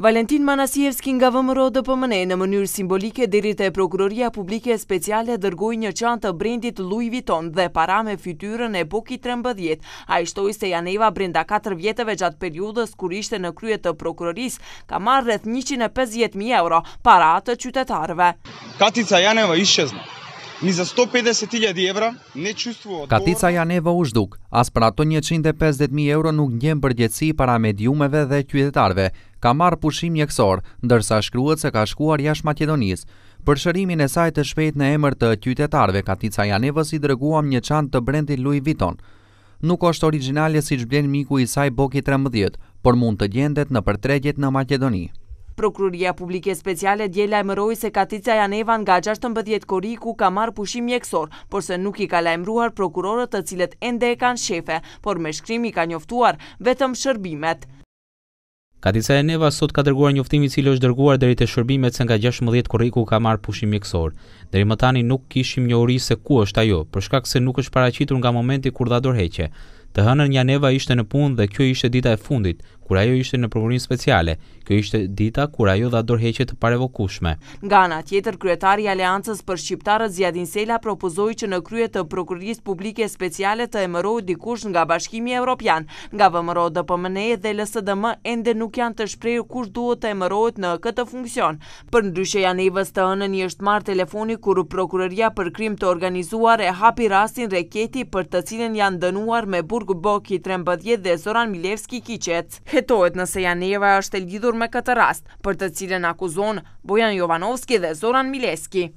Valentin Manasjevski nga vëmëro dhe pëmëne në mënyrë simbolike diri të e Prokuroria Publike Speciale dërgoj një qantë të brendit Lui Viton dhe para me fytyrën e poki 13. A i shtoj se Janeva brenda 4 vjetëve gjatë periudës kur ishte në kryet të Prokuroris ka marrë rrëth 150.000 euro para atë qytetarëve. Katica Janeva ishqezme, Një 150.000 ne Katica Janeva u shduk, as për ato 150.000 euro nuk njën përgjeci para mediumeve dhe kjydetarve. Ka marë pushim njëksor, ndërsa shkryot se ka shkuar jash Makedonis. Për shërimin e sajtë të shpejt në emër të kjydetarve, Katica Janeva si dërguam një qantë të brendi Louis Vuitton. Nuk është originalje si që blenë miku i saj Boki 13, por mund të gjendet në përtregjet në Makedoni. Prokuroria Publike Speciale dje lajmëroj se Katica Janeva nga 16 kori ku ka marrë pushim mjekësor, por se nuk i ka lajmëruar prokurorët të cilët ende e kanë shefe, por me shkrim i ka njoftuar vetëm shërbimet. Katica Janeva sot ka dërguar njoftimi cilë është dërguar dheri të shërbimet se nga 16 kori ku ka marrë pushim mjekësor. Dheri më tani nuk kishim një uri se ku është ajo, përshkak se nuk është paracitur nga momenti kur dha dorheqe. Të hënën Janeva ishte në punë dhe kjo ishte dita e fundit, kur ajo ishte në prokurinë speciale. Kjo ishte dita kur ajo dha dorëheqje të parevokueshme. Nga ana tjetër, kryetari i Aleancës për Shqiptarët Ziadin Sela propozoi që në krye të prokurisë publike speciale të emërohet dikush nga Bashkimi Evropian. Nga VMRO, DPMN dhe LSDM ende nuk janë të shprehur kush duhet të emërohet në këtë funksion. Për ndryshe Janevës të hënën është marrë telefoni kur prokuroria për krim të organizuar e hapi rastin Reketi për të cilën janë dënuar me Burgu, Boki, Trembëdje dhe Zoran Milevski i Kicet. Hetojt nëse Janeva është e lidhur me këtë rast, për të cilën akuzon Bojan Jovanovski dhe Zoran Milevski.